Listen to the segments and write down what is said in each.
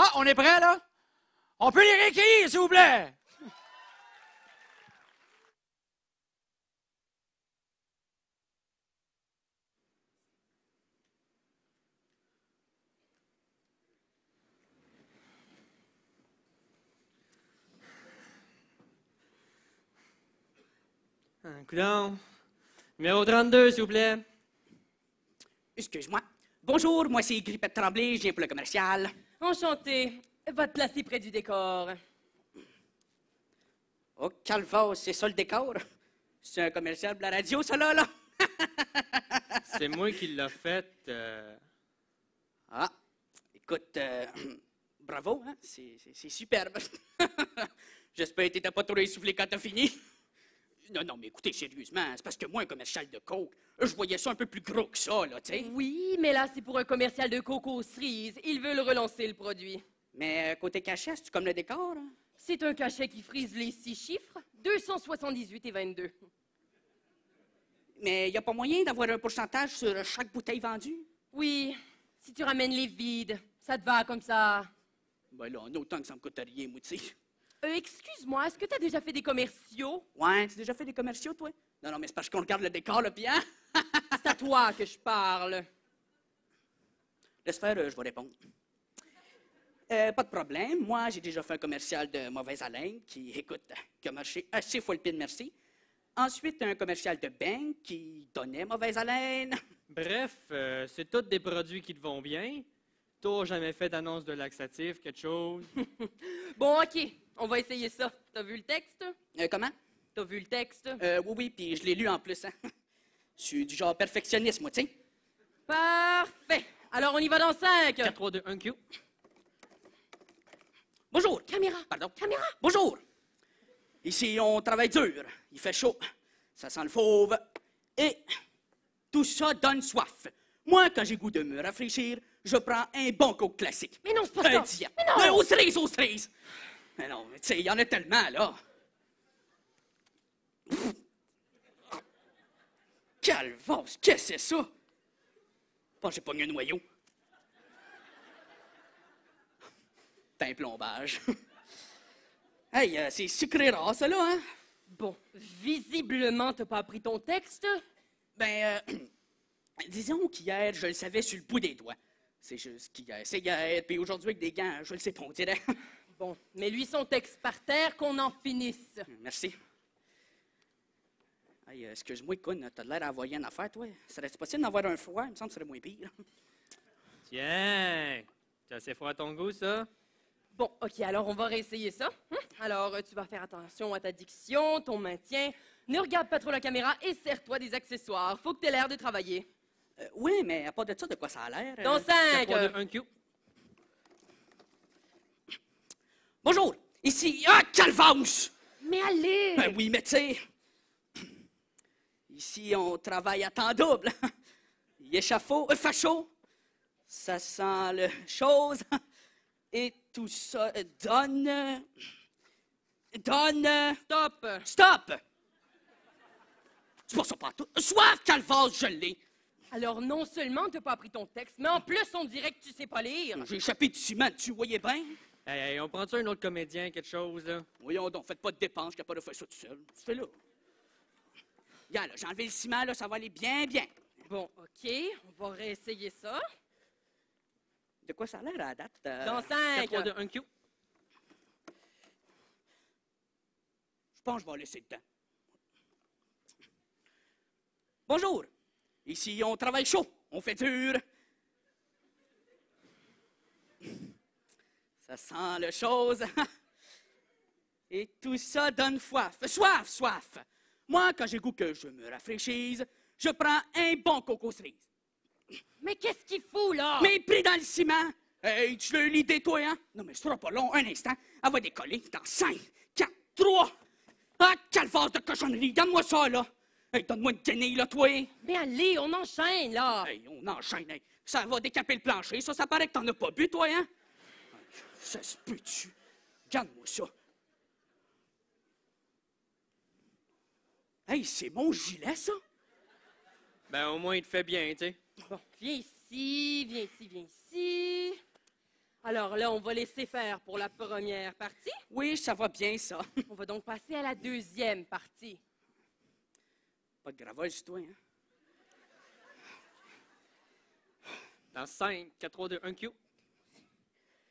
Ah, on est prêt là? On peut les réécrire, s'il vous plaît. Coudon. Numéro 32, s'il vous plaît. Excuse-moi. Bonjour, moi c'est Grippette Tremblay, je viens pour le commercial. Enchanté, Votre place près du décor. Oh, calva, c'est ça le décor? C'est un commercial de la radio, ça là, là? c'est moi qui l'ai fait. Euh. Ah, écoute, euh, bravo, hein? c'est superbe. J'espère que t'étais pas trop essoufflé quand t'as fini. Non, non, mais écoutez, sérieusement, c'est parce que moi, un commercial de coke, je voyais ça un peu plus gros que ça, là, tu sais. Oui, mais là, c'est pour un commercial de coco aux cerises. Ils veulent relancer le produit. Mais euh, côté cachet, c'est comme le décor? Hein? C'est un cachet qui frise les six chiffres, 278 et 22. Mais il n'y a pas moyen d'avoir un pourcentage sur chaque bouteille vendue? Oui, si tu ramènes les vides, ça te va comme ça. Ben là, en autant que ça me coûte rien, moi, euh, excuse-moi, est-ce que tu as déjà fait des commerciaux? Ouais, tu as déjà fait des commerciaux, toi? Non, non, mais c'est parce qu'on regarde le décor, le bien. c'est à toi que je parle. Laisse faire, euh, je vais répondre. Euh, pas de problème. Moi, j'ai déjà fait un commercial de mauvaise haleine qui, écoute, qui a marché assez fois le de merci. Ensuite, un commercial de bain qui donnait mauvaise haleine. Bref, c'est tous des produits qui te vont bien. T'as jamais fait d'annonce de laxatif, quelque chose? bon, OK. On va essayer ça. T'as vu le texte? Euh, comment? T'as vu le texte? Euh, oui, oui, puis je l'ai lu en plus. Hein. Je suis du genre perfectionniste, moi, tiens. Parfait. Alors, on y va dans cinq. 4, 3, 2, 1, Q. Bonjour. Caméra. Pardon. Caméra. Bonjour. Ici, on travaille dur. Il fait chaud. Ça sent le fauve. Et tout ça donne soif. Moi, quand j'ai goût de me rafraîchir, je prends un bon coke classique. Mais non, c'est pas un Mais non. Un aux cerises, mais non, tu sais, il y en a tellement, là. Calvance, qu'est-ce que c'est ça? Bon, j'ai mis un noyau. T'as un plombage. hey, euh, c'est sucré rare, ça, là, hein? Bon, visiblement, t'as pas appris ton texte. Ben, euh, disons qu'hier, je le savais sur le bout des doigts. C'est juste qu'hier, c'est hier, puis aujourd'hui, avec des gants, je le sais pas, on dirait. Bon, mais lui, son texte par terre, qu'on en finisse. Merci. Hey, euh, excuse-moi, Kun, t'as l'air d'envoyer une affaire, toi. serait possible d'en avoir un froid? Il me semble que ce serait moins pire. Tiens, t'as assez froid à ton goût, ça? Bon, OK, alors on va réessayer ça. Hein? Alors, euh, tu vas faire attention à ta diction, ton maintien. Ne regarde pas trop la caméra et serre-toi des accessoires. Faut que t'aies l'air de travailler. Euh, oui, mais à part de ça, de quoi ça a l'air? Dans cinq... Un Q. Bonjour! Ici, ah, Calvance! Mais allez! Ben oui, mais tu sais, ici, on travaille à temps double. Il échafaud, euh, facho, ça sent le chose, et tout ça euh, donne. donne. Stop! Stop! Tu ça, pas tout. Soif, Calvance, je l'ai! Alors, non seulement t'as pas appris ton texte, mais en plus, on dirait que tu sais pas lire. J'ai échappé du ciment, tu voyais bien? Hey, on prend-tu un autre comédien, quelque chose, là? Voyons donc, faites pas de dépenses, je a pas de faire ça tout seul. fais là. Regarde, j'ai enlevé le ciment, là, ça va aller bien, bien. Bon, OK, on va réessayer ça. De quoi ça a l'air à la date? Euh, Dans 5, 4, 3, 1, Je pense que je vais en laisser dedans. Bonjour. Ici, on travaille chaud, on fait dur. Ça sent le chose. Et tout ça donne soif, soif, soif. Moi, quand j'ai goût que je me rafraîchisse, je prends un bon coco cerise. Mais qu'est-ce qu'il fout, là? Mais pris dans le ciment. Hey, tu le lis des toi, hein? Non, mais ce sera pas long, un instant. Elle va décoller dans 5, 4, 3. Ah, force de cochonnerie, donne-moi ça, là. Hey, donne-moi une guenille, là, toi. Mais allez, on enchaîne, là. Hey, on enchaîne, hein. Ça va décaper le plancher, ça, ça paraît que t'en as pas bu, toi, hein? Ça se peut-tu? garde moi ça. Hey, c'est mon gilet, ça? Ben, au moins, il te fait bien, tu sais. Bon, viens ici, viens ici, viens ici. Alors là, on va laisser faire pour la première partie. Oui, ça va bien, ça. on va donc passer à la deuxième partie. Pas de gravole, toi, hein? Dans 5, 4, 3, 2, 1, Q.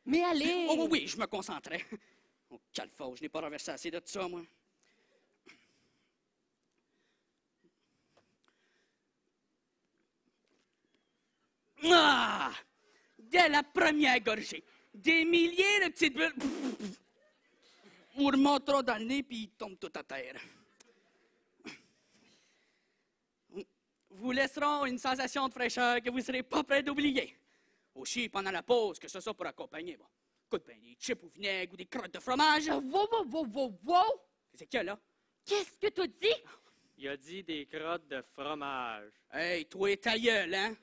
Mais allez! Oh oui, je me concentrais. Oh, quelle je n'ai pas renversé assez de ça, moi. Ah! Dès la première gorgée, des milliers de petites bulles vous trop dans le nez puis ils tombent tout à terre. Vous laisseront une sensation de fraîcheur que vous ne serez pas prêt d'oublier aussi pendant la pause, que ce soit pour accompagner, bon, écoute, ben, des chips ou vinaigre ou des crottes de fromage. Wow, wow, wow, wow, wow! C'est que là? Qu'est-ce que tu dis? Il a dit des crottes de fromage. Hey, toi et ta gueule, hein?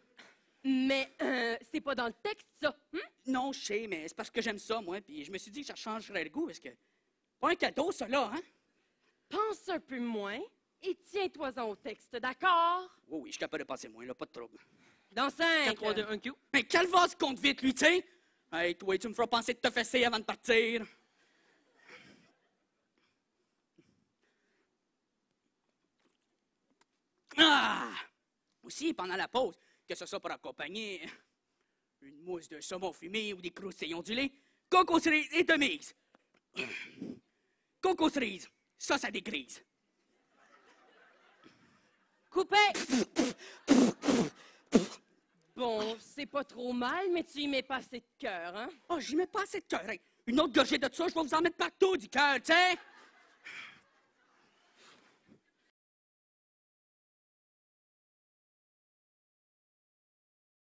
Mais euh, c'est pas dans le texte, ça. Hein? Non, je sais, mais c'est parce que j'aime ça, moi. Puis je me suis dit que ça changerait le goût, parce que pas un cadeau, ça, là, hein? Pense un peu moins et tiens-toi-en au texte, d'accord? Oui, oui, je suis capable de passer moins, là, pas de trouble. Dans 5. 4, 3, 2, 1, Q. Mais ben, Calvas compte vite, lui, tu sais. Hey, toi, tu me feras penser de te fesser avant de partir. Ah! Aussi, pendant la pause, que ce soit pour accompagner une mousse de saumon fumé ou des croustillons du lait, coco cerise et demise. Coco cerise, ça, ça dégrise. Coupé! Bon, c'est pas trop mal, mais tu y mets pas assez de cœur, hein? Oh, j'y mets pas assez de cœur. une autre gorgée de ça, je vais vous en mettre partout du cœur, sais!